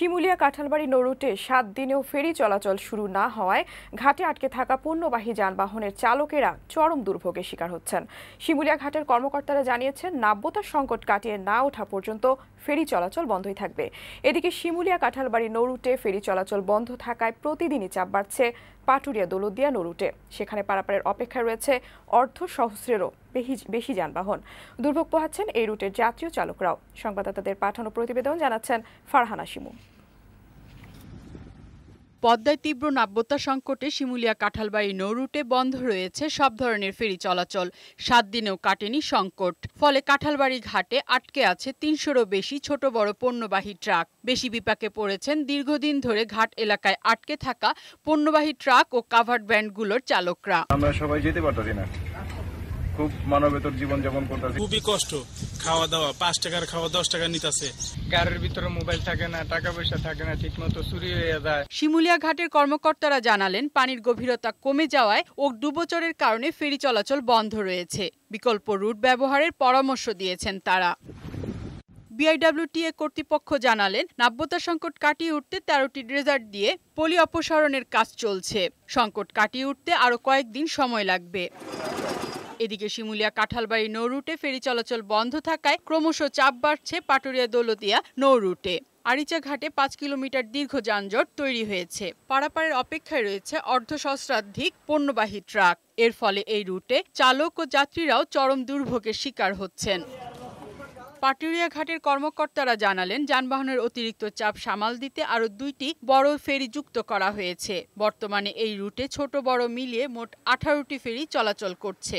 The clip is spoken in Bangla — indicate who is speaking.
Speaker 1: শিমুলিয়া কাঁঠালবাড়ি নৌরুটে সাত দিনেও ফেরি চলাচল শুরু না হওয়ায় ঘাটে আটকে থাকা পণ্যবাহী যানবাহনের চালকেরা চরম দুর্ভোগের শিকার হচ্ছেন শিমুলিয়া ঘাটের কর্মকর্তারা জানিয়েছেন নাব্যতার সংকট কাটিয়ে না ওঠা পর্যন্ত ফেরি চলাচল বন্ধই থাকবে এদিকে শিমুলিয়া কাঁঠালবাড়ি নৌরুটে ফেরি চলাচল বন্ধ থাকায় প্রতিদিনই চাপ বাড়ছে পাটুরিয়া দৌলদিয়া নৌরুটে সেখানে পারাপারের অপেক্ষায় রয়েছে অর্ধ সহস্রেরও বেশি যানবাহন দুর্ভোগ পোহাচ্ছেন এই রুটের জাতীয় চালকরাও সংবাদদাতাদের পাঠানো প্রতিবেদন জানাচ্ছেন ফারহানা শিমু
Speaker 2: পদ্মায় তীব্র নাব্যতা সংকটে শিমুলিয়া কাঁঠালবাড়ি নৌরুটে বন্ধ রয়েছে সব ধরনের ফেরি চলাচল সাত দিনেও কাটেনি সংকট ফলে কাঁঠালবাড়ি ঘাটে আটকে আছে তিনশোরও বেশি ছোট বড় পণ্যবাহী ট্রাক বেশি বিপাকে পড়েছেন দীর্ঘদিন ধরে ঘাট এলাকায় আটকে থাকা পণ্যবাহী ট্রাক ও কাভার্ড ব্যান্ডগুলোর চালকরা
Speaker 1: আমরা সবাই যেতে পারতাম না খুব মানবেতর জীবন যাপন করতেছে খুবই কষ্ট খাওয়া দাওয়া পাঁচ টাকার খাওয়া দশ টাকা নিতেছে গাড়ির ভিতরে মোবাইল থাকে না টাকা পয়সা থাকে না ঠিক মতো চুরি হয়ে যায়
Speaker 2: শিমুলিয়া ঘাটের কর্মকর্তারা জানালেন পানির গভীরতা কমে যাওয়ায় ও ডুবোচরের কারণে ফেরি চলাচল বন্ধ রয়েছে বিকল্প রুট ব্যবহারের পরামর্শ দিয়েছেন তারা বিআইডব্লিউটিএ কর্তৃপক্ষ জানালেন নাব্যতা সংকট কাটিয়ে উঠতে তেরোটি ড্রেজার দিয়ে পলি অপসারণের কাজ চলছে সংকট কাটিয়ে উঠতে আরও কয়েকদিন সময় লাগবে এদিকে শিমুলিয়া কাঁঠালবাড়ি নৌরুটে ফেরি চলাচল বন্ধ থাকায় ক্রমশ চাপ বাড়ছে পাটুরিয়া দৌলতিয়া নৌরুটে আরিচা ঘাটে পাঁচ কিলোমিটার দীর্ঘ যানজট তৈরি হয়েছে পাড়াপাড়ের অপেক্ষায় রয়েছে অর্ধসহস্রাধিক পণ্যবাহী ট্রাক এর ফলে এই রুটে চালক ও যাত্রীরাও চরম দুর্ভোগের শিকার হচ্ছেন পাটুরিয়া ঘাটের কর্মকর্তারা জানালেন যানবাহনের অতিরিক্ত চাপ সামাল দিতে আরও দুইটি বড় ফেরি যুক্ত করা হয়েছে বর্তমানে এই রুটে ছোট বড় মিলিয়ে মোট আঠারোটি ফেরি চলাচল করছে